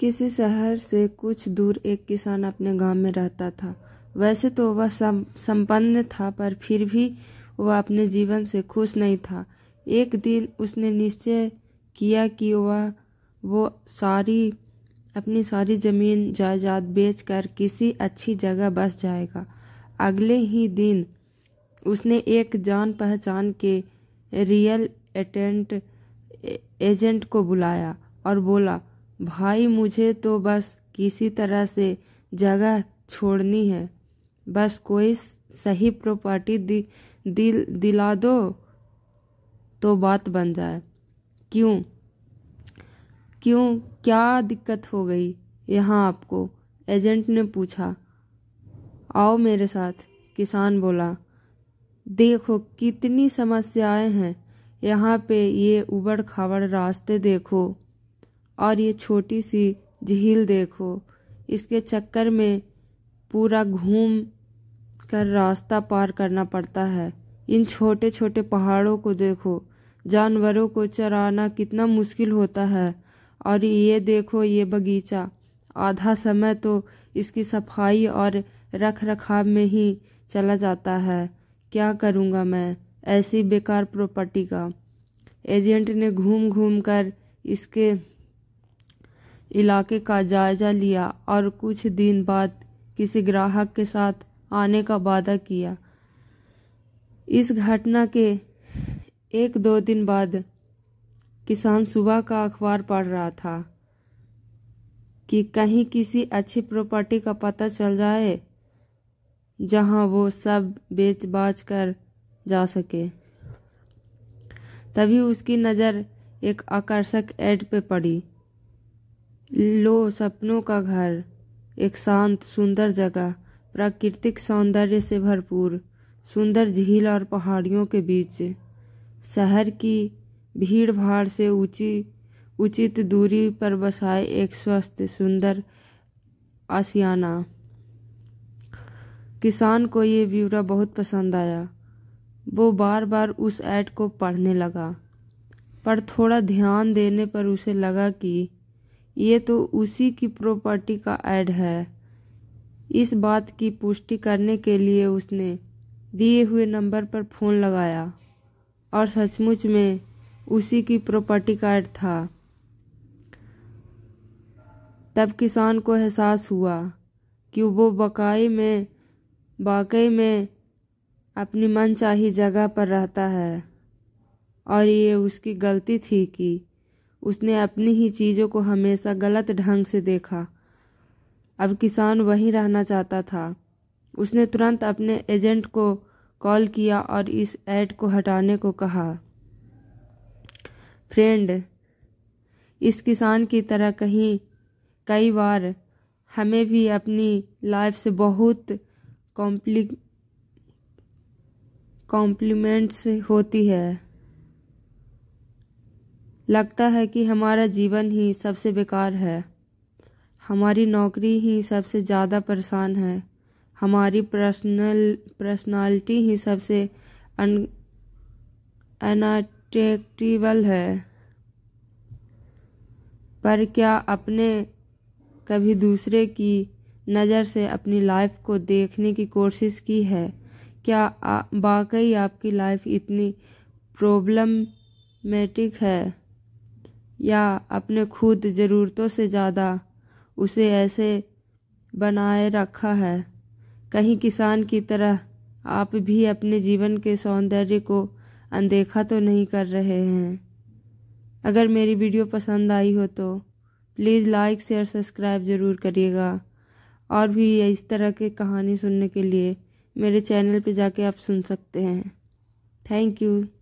किसी शहर से कुछ दूर एक किसान अपने गांव में रहता था वैसे तो वह संपन्न था पर फिर भी वह अपने जीवन से खुश नहीं था एक दिन उसने निश्चय किया कि वह वो सारी अपनी सारी ज़मीन जायदाद बेचकर किसी अच्छी जगह बस जाएगा अगले ही दिन उसने एक जान पहचान के रियल एटेंट एजेंट को बुलाया और बोला भाई मुझे तो बस किसी तरह से जगह छोड़नी है बस कोई सही प्रॉपर्टी दि, दिल दिला दो तो बात बन जाए क्यों क्यों क्या दिक्कत हो गई यहाँ आपको एजेंट ने पूछा आओ मेरे साथ किसान बोला देखो कितनी समस्याएं हैं यहाँ पे ये उबड़ खाबड़ रास्ते देखो और ये छोटी सी झील देखो इसके चक्कर में पूरा घूम कर रास्ता पार करना पड़ता है इन छोटे छोटे पहाड़ों को देखो जानवरों को चराना कितना मुश्किल होता है और ये देखो ये बगीचा आधा समय तो इसकी सफाई और रख रखाव में ही चला जाता है क्या करूँगा मैं ऐसी बेकार प्रॉपर्टी का एजेंट ने घूम घूम कर इसके इलाके का जायजा लिया और कुछ दिन बाद किसी ग्राहक के साथ आने का वादा किया इस घटना के एक दो दिन बाद किसान सुबह का अखबार पढ़ रहा था कि कहीं किसी अच्छी प्रॉपर्टी का पता चल जाए जहां वो सब बेच बाच कर जा सके तभी उसकी नज़र एक आकर्षक एड पे पड़ी लो सपनों का घर एक शांत सुंदर जगह प्राकृतिक सौंदर्य से भरपूर सुंदर झील और पहाड़ियों के बीच शहर की भीड़ भाड़ से ऊंची उचित दूरी पर बसाए एक स्वस्थ सुंदर आसियाना किसान को ये ब्यूरा बहुत पसंद आया वो बार बार उस ऐड को पढ़ने लगा पर थोड़ा ध्यान देने पर उसे लगा कि ये तो उसी की प्रॉपर्टी का ऐड है इस बात की पुष्टि करने के लिए उसने दिए हुए नंबर पर फ़ोन लगाया और सचमुच में उसी की प्रॉपर्टी का ऐड था तब किसान को एहसास हुआ कि वो बकाई में वाकई में अपनी मनचाही जगह पर रहता है और ये उसकी गलती थी कि उसने अपनी ही चीज़ों को हमेशा गलत ढंग से देखा अब किसान वहीं रहना चाहता था उसने तुरंत अपने एजेंट को कॉल किया और इस ऐड को हटाने को कहा फ्रेंड इस किसान की तरह कहीं कई बार हमें भी अपनी लाइफ से बहुत कॉम्प्ली कॉम्प्लीमेंट्स होती है लगता है कि हमारा जीवन ही सबसे बेकार है हमारी नौकरी ही सबसे ज़्यादा परेशान है हमारी पर्सनल पर्सनालिटी ही सबसे अनअट्रैक्टिवल है पर क्या अपने कभी दूसरे की नज़र से अपनी लाइफ को देखने की कोशिश की है क्या वाकई आपकी लाइफ इतनी प्रॉब्लमेटिक है या अपने खुद ज़रूरतों से ज़्यादा उसे ऐसे बनाए रखा है कहीं किसान की तरह आप भी अपने जीवन के सौंदर्य को अनदेखा तो नहीं कर रहे हैं अगर मेरी वीडियो पसंद आई हो तो प्लीज़ लाइक शेयर सब्सक्राइब ज़रूर करिएगा और भी इस तरह की कहानी सुनने के लिए मेरे चैनल पे जाके आप सुन सकते हैं थैंक यू